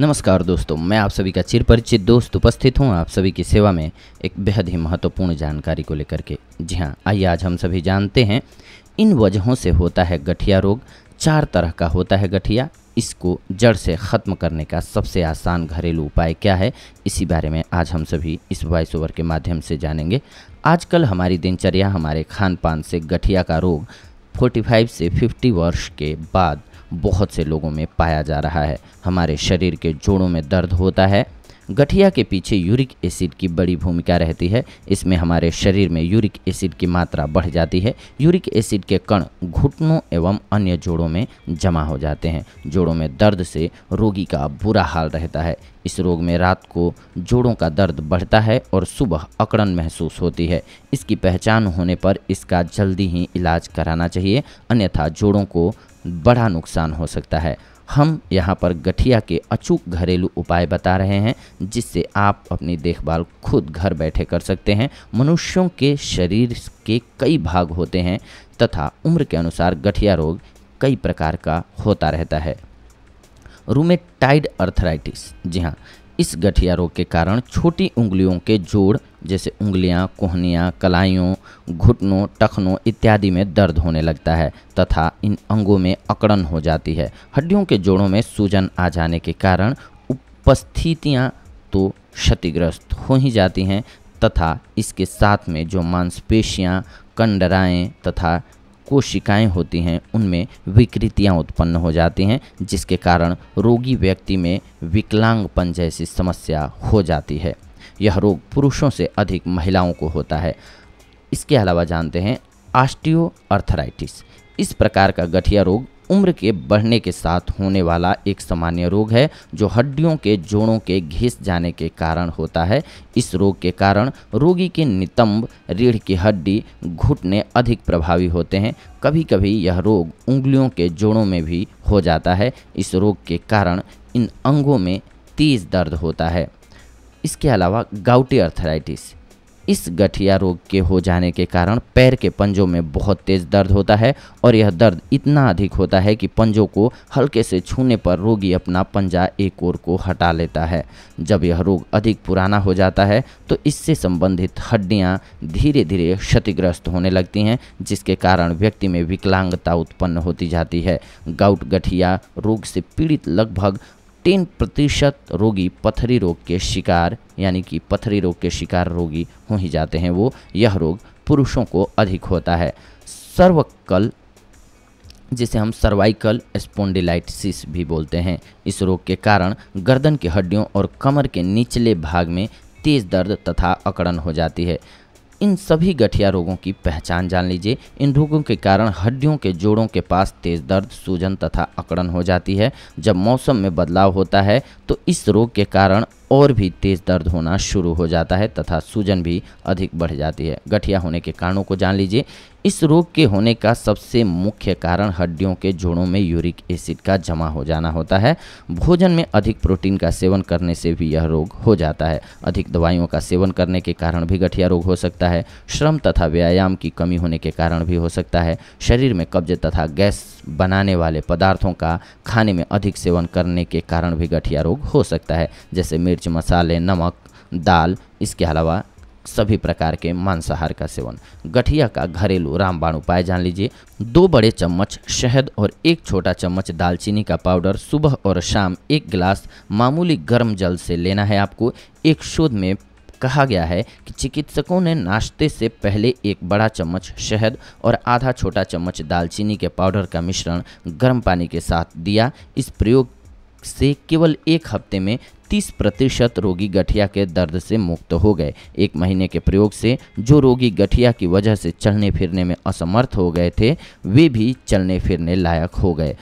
नमस्कार दोस्तों मैं आप सभी का चिर परिचित दोस्त उपस्थित हूँ आप सभी की सेवा में एक बेहद ही महत्वपूर्ण जानकारी को लेकर के जी हाँ आइए आज हम सभी जानते हैं इन वजहों से होता है गठिया रोग चार तरह का होता है गठिया इसको जड़ से ख़त्म करने का सबसे आसान घरेलू उपाय क्या है इसी बारे में आज हम सभी इस वॉइस ओवर के माध्यम से जानेंगे आजकल हमारी दिनचर्या हमारे खान पान से गठिया का रोग 45 से 50 वर्ष के बाद बहुत से लोगों में पाया जा रहा है हमारे शरीर के जोड़ों में दर्द होता है गठिया के पीछे यूरिक एसिड की बड़ी भूमिका रहती है इसमें हमारे शरीर में यूरिक एसिड की मात्रा बढ़ जाती है यूरिक एसिड के कण घुटनों एवं अन्य जोड़ों में जमा हो जाते हैं जोड़ों में दर्द से रोगी का बुरा हाल रहता है इस रोग में रात को जोड़ों का दर्द बढ़ता है और सुबह अकड़न महसूस होती है इसकी पहचान होने पर इसका जल्दी ही इलाज कराना चाहिए अन्यथा जोड़ों को बड़ा नुकसान हो सकता है हम यहाँ पर गठिया के अचूक घरेलू उपाय बता रहे हैं जिससे आप अपनी देखभाल खुद घर बैठे कर सकते हैं मनुष्यों के शरीर के कई भाग होते हैं तथा उम्र के अनुसार गठिया रोग कई प्रकार का होता रहता है रूमेटाइड अर्थराइटिस जी हाँ इस गठिया रोग के कारण छोटी उंगलियों के जोड़ जैसे उंगलियां, कोहनियां, कलाइयों घुटनों टखनों इत्यादि में दर्द होने लगता है तथा इन अंगों में अकड़न हो जाती है हड्डियों के जोड़ों में सूजन आ जाने के कारण उपस्थितियाँ तो क्षतिग्रस्त हो ही जाती हैं तथा इसके साथ में जो मांसपेशियाँ कंडराएं तथा कोशिकाएं होती हैं उनमें विकृतियां उत्पन्न हो जाती हैं जिसके कारण रोगी व्यक्ति में विकलांगपन जैसी समस्या हो जाती है यह रोग पुरुषों से अधिक महिलाओं को होता है इसके अलावा जानते हैं आस्टियो इस प्रकार का गठिया रोग उम्र के बढ़ने के साथ होने वाला एक सामान्य रोग है जो हड्डियों के जोड़ों के घिस जाने के कारण होता है इस रोग के कारण रोगी के नितंब रीढ़ की हड्डी घुटने अधिक प्रभावी होते हैं कभी कभी यह रोग उंगलियों के जोड़ों में भी हो जाता है इस रोग के कारण इन अंगों में तेज़ दर्द होता है इसके अलावा गाउटी अर्थराइटिस इस गठिया रोग के हो जाने के कारण पैर के पंजों में बहुत तेज़ दर्द होता है और यह दर्द इतना अधिक होता है कि पंजों को हल्के से छूने पर रोगी अपना पंजा एक ओर को हटा लेता है जब यह रोग अधिक पुराना हो जाता है तो इससे संबंधित हड्डियाँ धीरे धीरे क्षतिग्रस्त होने लगती हैं जिसके कारण व्यक्ति में विकलांगता उत्पन्न होती जाती है गाउट गठिया रोग से पीड़ित लगभग तीन प्रतिशत रोगी पथरी रोग के शिकार यानी कि पथरी रोग के शिकार रोगी हो ही जाते हैं वो यह रोग पुरुषों को अधिक होता है सर्वकल जिसे हम सर्वाइकल स्पोंडिलाइटिस भी बोलते हैं इस रोग के कारण गर्दन की हड्डियों और कमर के निचले भाग में तेज़ दर्द तथा अकड़न हो जाती है इन सभी गठिया रोगों की पहचान जान लीजिए इन रोगों के कारण हड्डियों के जोड़ों के पास तेज दर्द सूजन तथा अकड़न हो जाती है जब मौसम में बदलाव होता है तो इस रोग के कारण और भी तेज दर्द होना शुरू हो जाता है तथा सूजन भी अधिक बढ़ जाती है गठिया होने के कारणों को जान लीजिए इस रोग के होने का सबसे मुख्य कारण हड्डियों के जोड़ों में यूरिक एसिड का जमा हो जाना होता है भोजन में अधिक प्रोटीन का सेवन करने से भी यह रोग हो जाता है अधिक दवाइयों का सेवन करने के कारण भी गठिया रोग हो सकता है श्रम तथा व्यायाम की कमी होने के कारण भी हो सकता है शरीर में कब्ज तथा गैस बनाने वाले पदार्थों का खाने में अधिक सेवन करने के कारण भी गठिया रोग हो सकता है जैसे मिर्च मसाले नमक दाल इसके अलावा सभी प्रकार के मांसाहार का सेवन गठिया का घरेलू रामबाण उपाय जान लीजिए दो बड़े चम्मच शहद और एक छोटा चम्मच दालचीनी का पाउडर सुबह और शाम एक गिलास मामूली गर्म जल से लेना है आपको एक शोध में कहा गया है कि चिकित्सकों ने नाश्ते से पहले एक बड़ा चम्मच शहद और आधा छोटा चम्मच दालचीनी के पाउडर का मिश्रण गर्म पानी के साथ दिया इस प्रयोग से केवल एक हफ्ते में 30 प्रतिशत रोगी गठिया के दर्द से मुक्त हो गए एक महीने के प्रयोग से जो रोगी गठिया की वजह से चलने फिरने में असमर्थ हो गए थे वे भी चलने फिरने लायक हो गए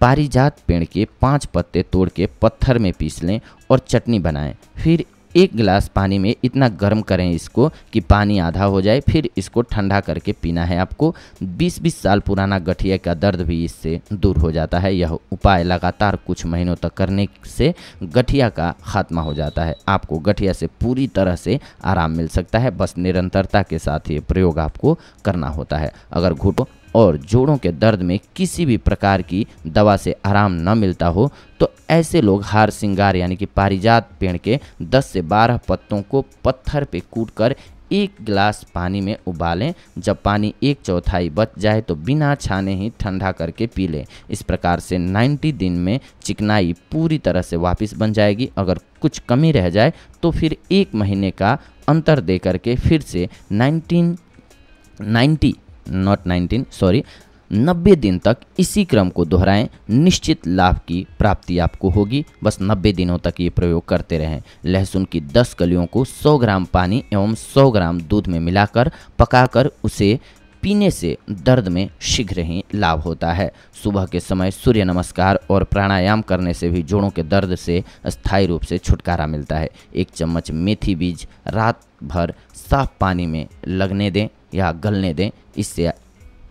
पारिजात पेड़ के पांच पत्ते तोड़ के पत्थर में पीस लें और चटनी बनाएं फिर एक गिलास पानी में इतना गर्म करें इसको कि पानी आधा हो जाए फिर इसको ठंडा करके पीना है आपको 20-20 साल पुराना गठिया का दर्द भी इससे दूर हो जाता है यह उपाय लगातार कुछ महीनों तक करने से गठिया का खात्मा हो जाता है आपको गठिया से पूरी तरह से आराम मिल सकता है बस निरंतरता के साथ ये प्रयोग आपको करना होता है अगर घुटो और जोड़ों के दर्द में किसी भी प्रकार की दवा से आराम न मिलता हो तो ऐसे लोग हार सिंगार यानी कि पारिजात पेड़ के 10 से 12 पत्तों को पत्थर पे कूट कर एक गिलास पानी में उबालें जब पानी एक चौथाई बच जाए तो बिना छाने ही ठंडा करके पी लें इस प्रकार से 90 दिन में चिकनाई पूरी तरह से वापस बन जाएगी अगर कुछ कमी रह जाए तो फिर एक महीने का अंतर दे करके फिर से 19 90 नॉट नाइनटीन सॉरी नब्बे दिन तक इसी क्रम को दोहराएं निश्चित लाभ की प्राप्ति आपको होगी बस नब्बे दिनों तक ये प्रयोग करते रहें लहसुन की दस कलियों को सौ ग्राम पानी एवं सौ ग्राम दूध में मिलाकर पकाकर उसे पीने से दर्द में शीघ्र ही लाभ होता है सुबह के समय सूर्य नमस्कार और प्राणायाम करने से भी जोड़ों के दर्द से स्थायी रूप से छुटकारा मिलता है एक चम्मच मेथी बीज रात भर साफ पानी में लगने दें या गलने दें इससे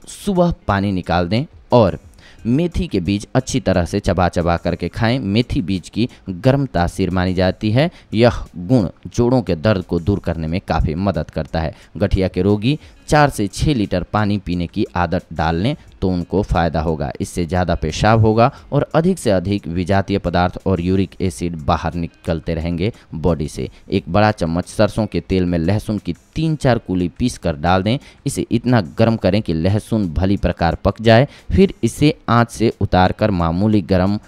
सुबह पानी निकाल दें और मेथी के बीज अच्छी तरह से चबा चबा करके खाएं मेथी बीज की गर्म तासीर मानी जाती है यह गुण जोड़ों के दर्द को दूर करने में काफ़ी मदद करता है गठिया के रोगी चार से छः लीटर पानी पीने की आदत डाल लें तो उनको फ़ायदा होगा इससे ज़्यादा पेशाब होगा और अधिक से अधिक विजातीय पदार्थ और यूरिक एसिड बाहर निकलते रहेंगे बॉडी से एक बड़ा चम्मच सरसों के तेल में लहसुन की तीन चार कुली पीस कर डाल दें इसे इतना गर्म करें कि लहसुन भली प्रकार पक जाए फिर इसे आँच से उतार कर मामूली गर्म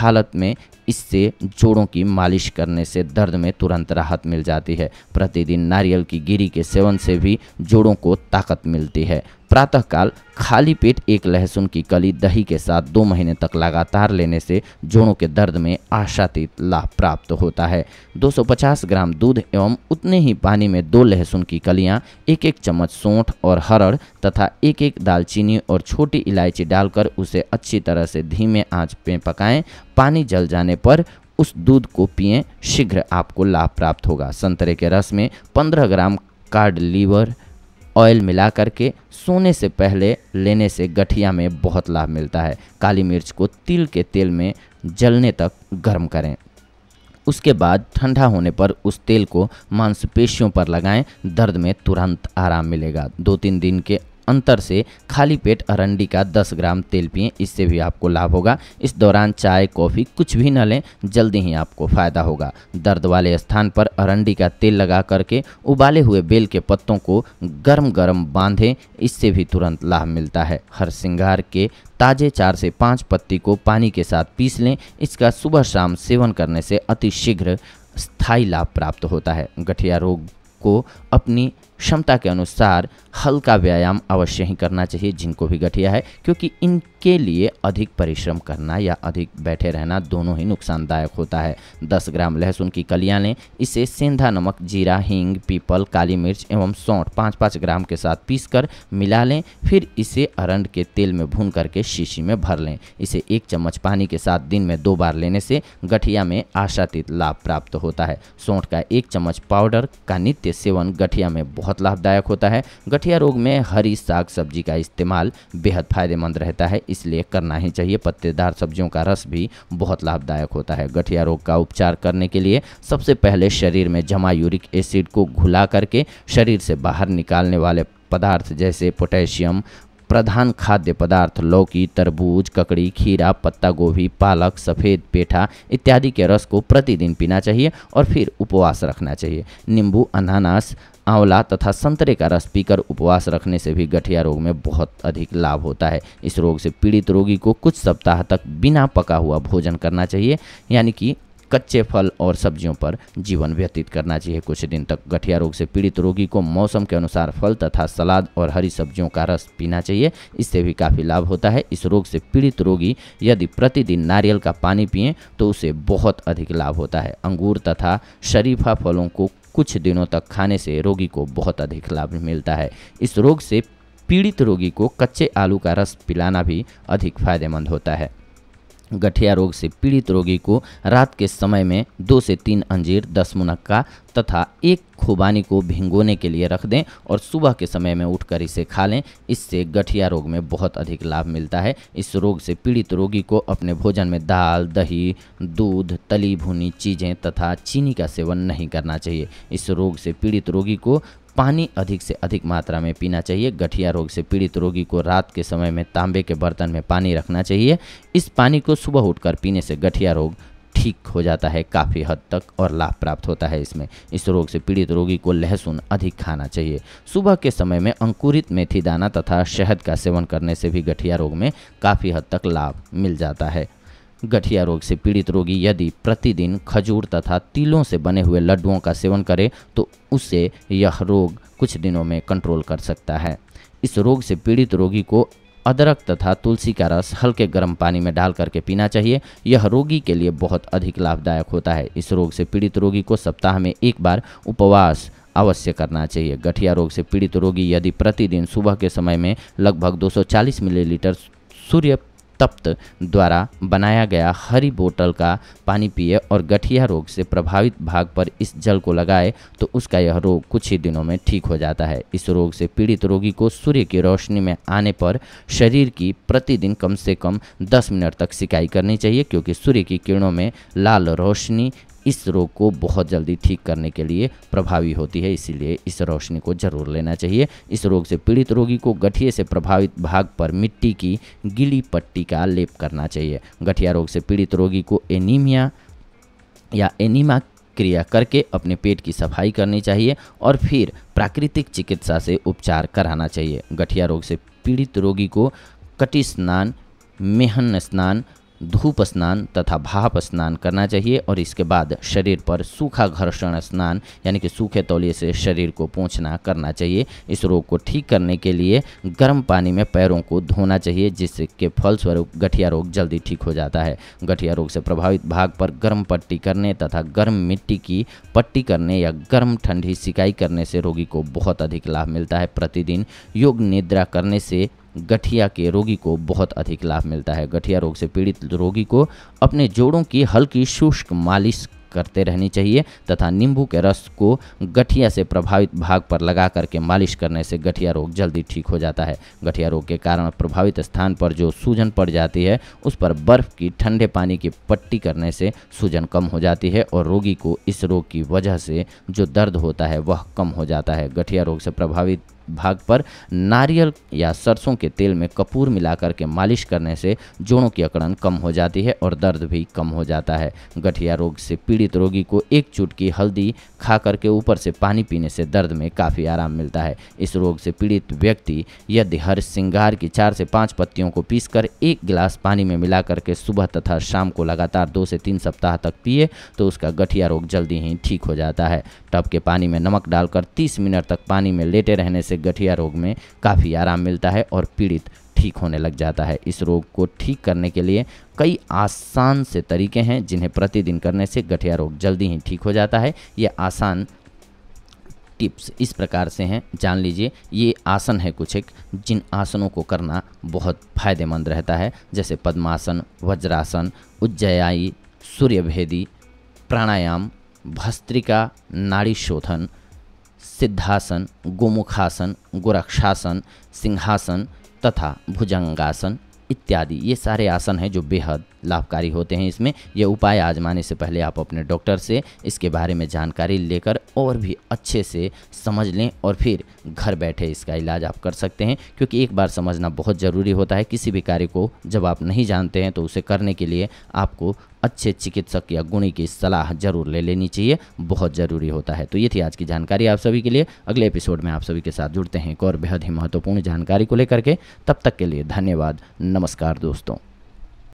हालत में इससे जोड़ों की मालिश करने से दर्द में तुरंत राहत मिल जाती है प्रतिदिन नारियल की गिरी के सेवन से भी जोड़ों को ताकत मिलती है प्रातःकाल खाली पेट एक लहसुन की कली दही के साथ दो महीने तक लगातार लेने से जोड़ों के दर्द में आशातीत लाभ प्राप्त होता है 250 ग्राम दूध एवं उतने ही पानी में दो लहसुन की कलियां, एक एक चम्मच सौंठ और हरड़ तथा एक एक दालचीनी और छोटी इलायची डालकर उसे अच्छी तरह से धीमे आँच पे पकाएं पानी जल जाने पर उस दूध को पिएँ शीघ्र आपको लाभ प्राप्त होगा संतरे के रस में 15 ग्राम कार्ड लीवर ऑयल मिला करके सोने से पहले लेने से गठिया में बहुत लाभ मिलता है काली मिर्च को तिल के तेल में जलने तक गर्म करें उसके बाद ठंडा होने पर उस तेल को मांसपेशियों पर लगाएं दर्द में तुरंत आराम मिलेगा दो तीन दिन के अंतर से खाली पेट अरंडी का 10 ग्राम तेल पिए इससे भी आपको लाभ होगा इस दौरान चाय कॉफ़ी कुछ भी न लें जल्दी ही आपको फायदा होगा दर्द वाले स्थान पर अरंडी का तेल लगा करके उबाले हुए बेल के पत्तों को गर्म गर्म बांधें इससे भी तुरंत लाभ मिलता है हर श्रृंगार के ताजे चार से पाँच पत्ती को पानी के साथ पीस लें इसका सुबह शाम सेवन करने से अतिशीघ्र स्थायी लाभ प्राप्त होता है गठिया रोग को अपनी क्षमता के अनुसार हल्का व्यायाम अवश्य ही करना चाहिए जिनको भी गठिया है क्योंकि इनके लिए अधिक परिश्रम करना या अधिक बैठे रहना दोनों ही नुकसानदायक होता है 10 ग्राम लहसुन की कलियां लें इसे सेंधा नमक जीरा हींग पीपल काली मिर्च एवं सौंठ पाँच पाँच ग्राम के साथ पीस कर मिला लें फिर इसे अरंड के तेल में भून करके शीशी में भर लें इसे एक चम्मच पानी के साथ दिन में दो बार लेने से गठिया में आशातीत लाभ प्राप्त होता है सौंठ का एक चम्मच पाउडर का नित्य सेवन गठिया में बहुत लाभदायक होता है गठिया रोग में हरी साग सब्जी का इस्तेमाल बेहद फायदेमंद रहता है इसलिए करना ही चाहिए पत्तेदार सब्जियों का रस भी बहुत लाभदायक होता है गठिया रोग का उपचार करने के लिए सबसे पहले शरीर में जमा यूरिक एसिड को घुला करके शरीर से बाहर निकालने वाले पदार्थ जैसे पोटेशियम प्रधान खाद्य पदार्थ लौकी तरबूज ककड़ी खीरा पत्ता गोभी पालक सफ़ेद पेठा इत्यादि के रस को प्रतिदिन पीना चाहिए और फिर उपवास रखना चाहिए नींबू अनानास आंवला तथा संतरे का रस पीकर उपवास रखने से भी गठिया रोग में बहुत अधिक लाभ होता है इस रोग से पीड़ित रोगी को कुछ सप्ताह तक बिना पका हुआ भोजन करना चाहिए यानी कि कच्चे फल और सब्जियों पर जीवन व्यतीत करना चाहिए कुछ दिन तक गठिया रोग से पीड़ित रोगी को मौसम के अनुसार फल तथा सलाद और हरी सब्जियों का रस पीना चाहिए इससे भी काफ़ी लाभ होता है इस रोग से पीड़ित रोगी यदि प्रतिदिन नारियल का पानी पिए तो उसे बहुत अधिक लाभ होता है अंगूर तथा शरीफा फलों को कुछ दिनों तक खाने से रोगी को बहुत अधिक लाभ मिलता है इस रोग से पीड़ित रोगी को कच्चे आलू का रस पिलाना भी अधिक फायदेमंद होता है गठिया रोग से पीड़ित रोगी को रात के समय में दो से तीन अंजीर दस मुनक्का तथा एक खुबानी को भिंगोने के लिए रख दें और सुबह के समय में उठकर इसे खा लें इससे गठिया रोग में बहुत अधिक लाभ मिलता है इस रोग से पीड़ित रोगी को अपने भोजन में दाल दही दूध तली भुनी चीज़ें तथा चीनी का सेवन नहीं करना चाहिए इस रोग से पीड़ित रोगी को पानी अधिक से अधिक मात्रा में पीना चाहिए गठिया रोग से पीड़ित रोगी को रात के समय में तांबे के बर्तन में पानी रखना चाहिए इस पानी को सुबह उठकर पीने से गठिया रोग ठीक हो जाता है काफ़ी हद तक और लाभ प्राप्त होता है इसमें इस रोग से पीड़ित रोगी को लहसुन अधिक खाना चाहिए सुबह के समय में अंकुरित मेथी दाना तथा शहद का सेवन करने से भी गठिया रोग में काफ़ी हद तक लाभ मिल जाता है गठिया रोग से पीड़ित रोगी यदि प्रतिदिन खजूर तथा तिलों से बने हुए लड्डुओं का सेवन करे तो उसे यह रोग कुछ दिनों में कंट्रोल कर सकता है इस रोग से पीड़ित रोगी को अदरक तथा तुलसी का रस हल्के गर्म पानी में डाल करके पीना चाहिए यह रोगी के लिए बहुत अधिक लाभदायक होता है इस रोग से पीड़ित रोगी को सप्ताह में एक बार उपवास अवश्य करना चाहिए गठिया रोग से पीड़ित रोगी यदि प्रतिदिन सुबह के समय में लगभग 240 मिलीलीटर सूर्य तप्त द्वारा बनाया गया हरी बोतल का पानी पिए और गठिया रोग से प्रभावित भाग पर इस जल को लगाए तो उसका यह रोग कुछ ही दिनों में ठीक हो जाता है इस रोग से पीड़ित रोगी को सूर्य की रोशनी में आने पर शरीर की प्रतिदिन कम से कम 10 मिनट तक सिकाई करनी चाहिए क्योंकि सूर्य की किरणों में लाल रोशनी इस रोग को बहुत जल्दी ठीक करने के लिए प्रभावी होती है इसीलिए इस रोशनी को जरूर लेना चाहिए इस रोग से पीड़ित रोगी को गठिए से प्रभावित भाग पर मिट्टी की गीली पट्टी का लेप करना चाहिए गठिया रोग से पीड़ित रोगी को एनीमिया या एनीमा क्रिया करके अपने पेट की सफाई करनी चाहिए और फिर प्राकृतिक चिकित्सा से उपचार कराना चाहिए गठिया रोग से पीड़ित रोगी को कटी स्नान मेहन स्नान धूप स्नान तथा भाप स्नान करना चाहिए और इसके बाद शरीर पर सूखा घर्षण स्नान यानी कि सूखे तौलिए से शरीर को पोंछना करना चाहिए इस रोग को ठीक करने के लिए गर्म पानी में पैरों को धोना चाहिए जिसके फलस्वरूप गठिया रोग जल्दी ठीक हो जाता है गठिया रोग से प्रभावित भाग पर गर्म पट्टी करने तथा गर्म मिट्टी की पट्टी करने या गर्म ठंडी सिकाई करने से रोगी को बहुत अधिक लाभ मिलता है प्रतिदिन योग निद्रा करने से गठिया के रोगी को बहुत अधिक लाभ मिलता है गठिया रोग से पीड़ित रोगी को अपने जोड़ों की हल्की शुष्क मालिश करते रहनी चाहिए तथा नींबू के रस को गठिया से प्रभावित भाग पर लगा करके मालिश करने से गठिया रोग जल्दी ठीक हो जाता है गठिया रोग के कारण प्रभावित स्थान पर जो सूजन पड़ जाती है उस पर बर्फ की ठंडे पानी की पट्टी करने से सूजन कम हो जाती है और रोगी को इस रोग की वजह से जो दर्द होता है वह कम हो जाता है गठिया रोग से प्रभावित भाग पर नारियल या सरसों के तेल में कपूर मिलाकर के मालिश करने से जोड़ों की अकड़न कम हो जाती है और दर्द भी कम हो जाता है गठिया रोग से पीड़ित रोगी को एक चुटकी हल्दी खा करके ऊपर से पानी पीने से दर्द में काफ़ी आराम मिलता है इस रोग से पीड़ित व्यक्ति यदि हर श्रृंगार की चार से पाँच पत्तियों को पीसकर एक गिलास पानी में मिला करके सुबह तथा शाम को लगातार दो से तीन सप्ताह तक पिए तो उसका गठिया रोग जल्दी ही ठीक हो जाता है टब के पानी में नमक डालकर 30 मिनट तक पानी में लेटे रहने से गठिया रोग में काफ़ी आराम मिलता है और पीड़ित ठीक होने लग जाता है इस रोग को ठीक करने के लिए कई आसान से तरीके हैं जिन्हें प्रतिदिन करने से गठिया रोग जल्दी ही ठीक हो जाता है ये आसान टिप्स इस प्रकार से हैं जान लीजिए ये आसन है कुछ एक जिन आसनों को करना बहुत फायदेमंद रहता है जैसे पद्मासन वज्रासन उज्जयायी सूर्यभेदी प्राणायाम भस्त्रिका नाड़ी शोधन सिद्धासन गोमुखासन गोरक्षासन सिंहासन तथा भुजंगासन इत्यादि ये सारे आसन हैं जो बेहद लाभकारी होते हैं इसमें यह उपाय आजमाने से पहले आप अपने डॉक्टर से इसके बारे में जानकारी लेकर और भी अच्छे से समझ लें और फिर घर बैठे इसका इलाज आप कर सकते हैं क्योंकि एक बार समझना बहुत ज़रूरी होता है किसी भी कार्य को जब आप नहीं जानते हैं तो उसे करने के लिए आपको अच्छे चिकित्सक या गुणी की सलाह जरूर ले लेनी चाहिए बहुत ज़रूरी होता है तो ये थी आज की जानकारी आप सभी के लिए अगले एपिसोड में आप सभी के साथ जुड़ते हैं एक और बेहद ही महत्वपूर्ण जानकारी को लेकर के तब तक के लिए धन्यवाद नमस्कार दोस्तों